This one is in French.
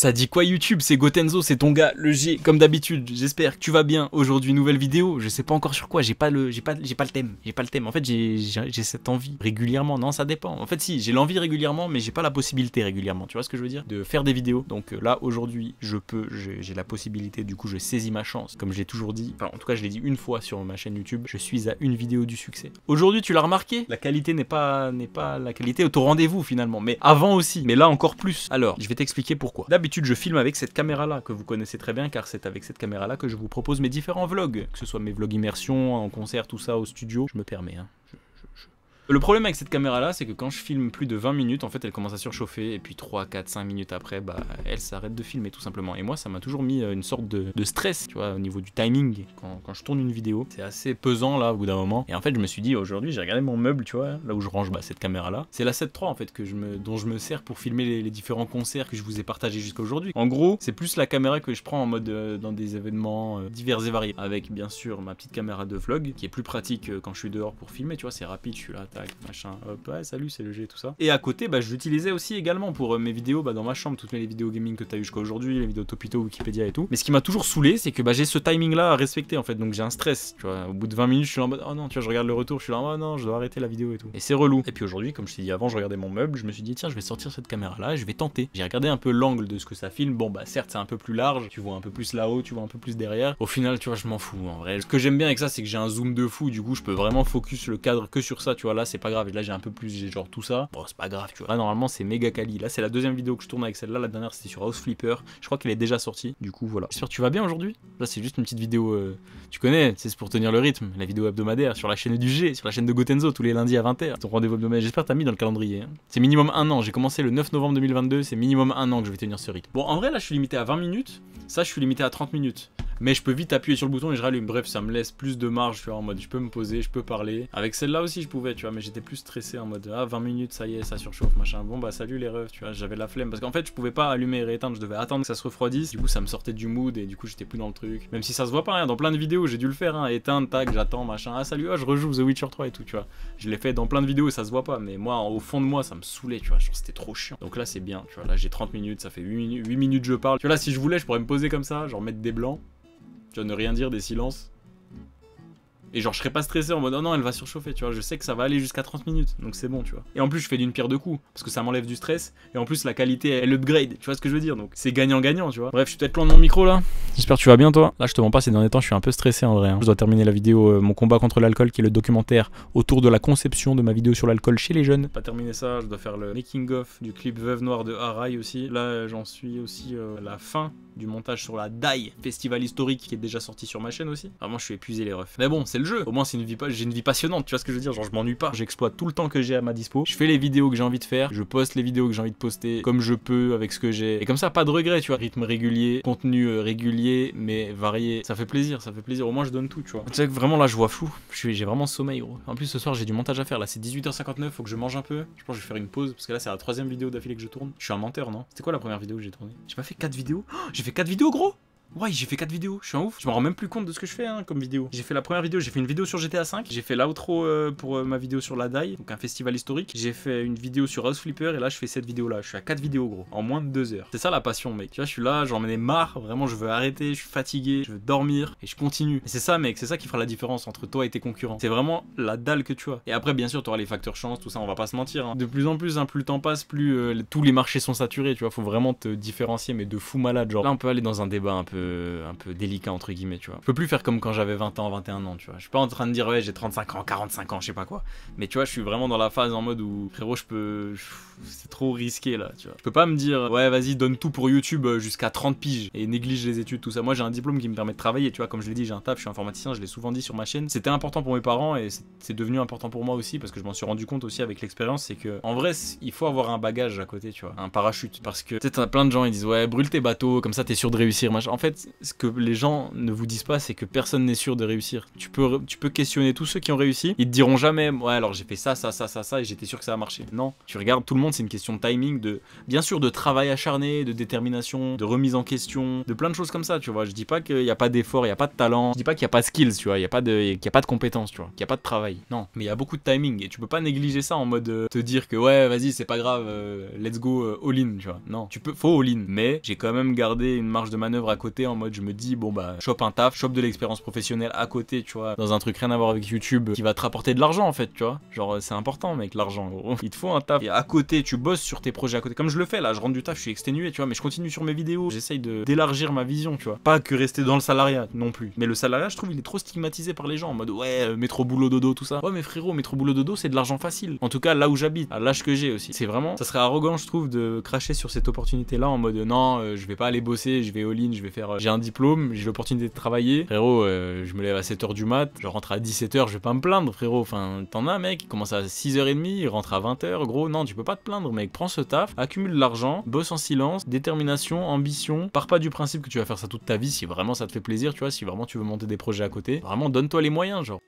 Ça dit quoi YouTube C'est Gotenzo, c'est ton gars, le G. Comme d'habitude, j'espère que tu vas bien. Aujourd'hui, nouvelle vidéo. Je sais pas encore sur quoi. J'ai pas le, pas, j'ai pas le thème. J'ai pas le thème. En fait, j'ai, cette envie régulièrement. Non, ça dépend. En fait, si j'ai l'envie régulièrement, mais j'ai pas la possibilité régulièrement. Tu vois ce que je veux dire De faire des vidéos. Donc euh, là, aujourd'hui, je peux, j'ai la possibilité. Du coup, je saisis ma chance. Comme j'ai toujours dit. Enfin, en tout cas, je l'ai dit une fois sur ma chaîne YouTube. Je suis à une vidéo du succès. Aujourd'hui, tu l'as remarqué La qualité n'est pas, n'est pas la qualité au rendez-vous finalement. Mais avant aussi. Mais là encore plus. Alors, je vais t'expliquer pourquoi je filme avec cette caméra là que vous connaissez très bien car c'est avec cette caméra là que je vous propose mes différents vlogs, que ce soit mes vlogs immersion, en concert, tout ça, au studio, je me permets. Hein. Le problème avec cette caméra là, c'est que quand je filme plus de 20 minutes, en fait elle commence à surchauffer et puis 3, 4, 5 minutes après, bah elle s'arrête de filmer tout simplement. Et moi ça m'a toujours mis euh, une sorte de, stress, tu vois, au niveau du timing quand, je tourne une vidéo. C'est assez pesant là au bout d'un moment. Et en fait je me suis dit aujourd'hui j'ai regardé mon meuble, tu vois, là où je range bah, cette caméra là. C'est la 7.3 en fait que je me, dont je me sers pour filmer les, différents concerts que je vous ai partagés jusqu'à aujourd'hui. En gros, c'est plus la caméra que je prends en mode euh, dans des événements euh, divers et variés. Avec bien sûr ma petite caméra de vlog qui est plus pratique quand je suis dehors pour filmer, tu vois, c'est rapide, je suis là machin, hop, euh, ouais, salut, c'est le G tout ça. Et à côté, bah, je l'utilisais aussi également pour euh, mes vidéos bah, dans ma chambre, toutes mes vidéos gaming que tu as eu jusqu'à aujourd'hui, les vidéos Topito, Wikipédia et tout. Mais ce qui m'a toujours saoulé, c'est que bah, j'ai ce timing là à respecter en fait, donc j'ai un stress, tu vois. Au bout de 20 minutes, je suis là en mode, oh non, tu vois, je regarde le retour, je suis là, oh non, je dois arrêter la vidéo et tout. Et c'est relou. Et puis aujourd'hui, comme je t'ai dit avant, je regardais mon meuble, je me suis dit, tiens, je vais sortir cette caméra là, je vais tenter. J'ai regardé un peu l'angle de ce que ça filme, bon, bah certes, c'est un peu plus large, tu vois un peu plus là-haut, tu vois un peu plus derrière. Au final, tu vois, je m'en fous en vrai. Ce que j'aime bien avec ça, c'est que j'ai un zoom de fou, du coup, je peux vraiment focus le cadre que sur ça, tu vois c'est pas grave. là, j'ai un peu plus, j'ai genre tout ça. Bon, c'est pas grave, tu vois. Là, normalement, c'est méga quali. Là, c'est la deuxième vidéo que je tourne avec celle-là. La dernière, c'était sur House Flipper. Je crois qu'elle est déjà sortie. Du coup, voilà. J'espère que tu vas bien aujourd'hui. Là, c'est juste une petite vidéo. Euh, tu connais, c'est pour tenir le rythme. La vidéo hebdomadaire sur la chaîne du G, sur la chaîne de Gotenzo, tous les lundis à 20h. Ton rendez-vous hebdomadaire. J'espère que t'as mis dans le calendrier. Hein. C'est minimum un an. J'ai commencé le 9 novembre 2022. C'est minimum un an que je vais tenir ce rythme. Bon, en vrai, là, je suis limité à 20 minutes. Ça, je suis limité à 30 minutes mais je peux vite appuyer sur le bouton et je rallume. Bref, ça me laisse plus de marge, tu vois, en mode je peux me poser, je peux parler. Avec celle-là aussi, je pouvais, tu vois, mais j'étais plus stressé en mode ah, 20 minutes, ça y est, ça surchauffe, machin. Bon, bah, salut les refs, tu vois, j'avais la flemme parce qu'en fait, je pouvais pas allumer et éteindre je devais attendre que ça se refroidisse. Du coup, ça me sortait du mood et du coup, j'étais plus dans le truc. Même si ça se voit pas, hein, dans plein de vidéos, j'ai dû le faire, hein, éteindre, tac, j'attends, machin. Ah, salut, oh, je rejoue The Witcher 3 et tout, tu vois. Je l'ai fait dans plein de vidéos et ça se voit pas, mais moi, au fond de moi, ça me saoulait, tu vois, c'était trop chiant. Donc là, c'est bien, tu vois, là, j'ai 30 minutes, ça fait 8 minutes, 8 minutes je parle. Tu vois, là, si je voulais, je pourrais me poser comme ça, genre mettre des blancs, tu vas ne rien dire des silences et genre, je serais pas stressé en mode non oh non, elle va surchauffer, tu vois. Je sais que ça va aller jusqu'à 30 minutes, donc c'est bon, tu vois. Et en plus, je fais d'une pierre deux coups, parce que ça m'enlève du stress. Et en plus, la qualité, elle upgrade, tu vois ce que je veux dire. Donc c'est gagnant-gagnant, tu vois. Bref, je suis peut-être loin de mon micro là. J'espère que tu vas bien, toi. Là, je te mens pas, ces derniers temps, je suis un peu stressé en vrai. Hein. Je dois terminer la vidéo euh, Mon combat contre l'alcool, qui est le documentaire autour de la conception de ma vidéo sur l'alcool chez les jeunes. Pas terminer ça, je dois faire le making-of du clip Veuve Noire de Harai aussi. Là, j'en suis aussi euh, à la fin du montage sur la DAI, festival historique qui est déjà sorti sur ma chaîne aussi. Vraiment, ah, je suis épuisé, les refs. Mais bon, c'est le jeu. Au moins, c'est une vie j'ai une vie passionnante, tu vois ce que je veux dire Genre, je m'ennuie pas, j'exploite tout le temps que j'ai à ma dispo. Je fais les vidéos que j'ai envie de faire, je poste les vidéos que j'ai envie de poster comme je peux avec ce que j'ai. Et comme ça, pas de regret, tu vois. Rythme régulier, contenu euh, régulier, mais varié. Ça fait plaisir, ça fait plaisir. Au moins, je donne tout, tu vois. Tu sais que vraiment là, je vois flou. J'ai vraiment sommeil, gros. En plus, ce soir, j'ai du montage à faire. Là, c'est 18h59, faut que je mange un peu. Je pense que je vais faire une pause parce que là, c'est la troisième vidéo d'affilée que je tourne. Je suis un menteur, non C'était quoi la première vidéo que j'ai tournée J'ai pas fait quatre vidéos oh, J'ai fait quatre vidéos, gros Ouais, j'ai fait 4 vidéos, je suis un ouf. Je m'en rends même plus compte de ce que je fais hein, comme vidéo. J'ai fait la première vidéo, j'ai fait une vidéo sur GTA V j'ai fait l'outro euh, pour euh, ma vidéo sur la DAI, donc un festival historique. J'ai fait une vidéo sur House Flipper et là je fais cette vidéo là. Je suis à 4 vidéos gros, en moins de 2 heures. C'est ça la passion mec. Tu vois, je suis là, j'en ai marre, vraiment je veux arrêter, je suis fatigué, je veux dormir et je continue. c'est ça mec, c'est ça qui fera la différence entre toi et tes concurrents. C'est vraiment la dalle que tu as. Et après bien sûr, tu auras les facteurs chance, tout ça, on va pas se mentir. Hein. De plus en plus, hein, plus le temps passe, plus euh, tous les marchés sont saturés, tu vois, faut vraiment te différencier mais de fou malade genre. Là, on peut aller dans un débat un peu un peu délicat, entre guillemets, tu vois. Je peux plus faire comme quand j'avais 20 ans, 21 ans, tu vois. Je suis pas en train de dire, ouais, j'ai 35 ans, 45 ans, je sais pas quoi. Mais tu vois, je suis vraiment dans la phase en mode où, frérot, je peux. C'est trop risqué là, tu vois. Je peux pas me dire, ouais, vas-y, donne tout pour YouTube euh, jusqu'à 30 piges et néglige les études, tout ça. Moi, j'ai un diplôme qui me permet de travailler, tu vois. Comme je l'ai dit, j'ai un taf, je suis informaticien, je l'ai souvent dit sur ma chaîne. C'était important pour mes parents et c'est devenu important pour moi aussi parce que je m'en suis rendu compte aussi avec l'expérience. C'est que, en vrai, il faut avoir un bagage à côté, tu vois. Un parachute. Parce que, tu sais, plein de gens, ils disent, ouais, brûle tes bateaux, comme ça, t'es sûr de réussir. Machin. En fait, ce que les gens ne vous disent pas, c'est que personne n'est sûr de réussir. Tu peux, tu peux questionner tous ceux qui ont réussi. Ils te diront jamais, ouais, alors j'ai fait ça, ça, ça, ça, ça, et j'étais sûr que ça a marché. Non, tu regardes tout le monde, c'est une question de timing, de bien sûr de travail acharné, de détermination, de remise en question, de plein de choses comme ça, tu vois. Je dis pas qu'il n'y a pas d'effort, il n'y a pas de talent, je dis pas qu'il n'y a pas de skills, tu vois, il n'y a pas de, a pas de compétences, tu vois, qu'il n'y a pas de travail. Non, mais il y a beaucoup de timing et tu peux pas négliger ça en mode euh, te dire que ouais, vas-y, c'est pas grave, euh, let's go euh, all-in, tu vois. Non, tu peux, faut all-in, mais j'ai quand même gardé une marge de manœuvre à côté en mode je me dis bon bah chope un taf, chope de l'expérience professionnelle à côté, tu vois, dans un truc rien à voir avec YouTube qui va te rapporter de l'argent en fait, tu vois. Genre euh, c'est important mec l'argent gros. Il te faut un taf et à côté tu bosses sur tes projets à côté. Comme je le fais là, je rentre du taf, je suis exténué, tu vois, mais je continue sur mes vidéos, j'essaye de d'élargir ma vision, tu vois. Pas que rester dans le salariat non plus. Mais le salariat, je trouve, il est trop stigmatisé par les gens en mode ouais, euh, métro boulot dodo tout ça. Ouais, mais frérot, métro boulot dodo, c'est de l'argent facile. En tout cas, là où j'habite, à l'âge que j'ai aussi. C'est vraiment ça serait arrogant, je trouve, de cracher sur cette opportunité là en mode non, euh, je vais pas aller bosser, je vais all je vais faire euh, j'ai un diplôme, j'ai l'opportunité de travailler. Frérot, euh, je me lève à 7h du mat, je rentre à 17h, je vais pas me plaindre, frérot. Enfin, t'en as, mec, il commence à 6h30, il rentre à 20h, gros, non, tu peux pas te plaindre, mec. Prends ce taf, accumule l'argent, bosse en silence, détermination, ambition. Pars pas du principe que tu vas faire ça toute ta vie si vraiment ça te fait plaisir, tu vois, si vraiment tu veux monter des projets à côté. Vraiment, donne-toi les moyens, genre.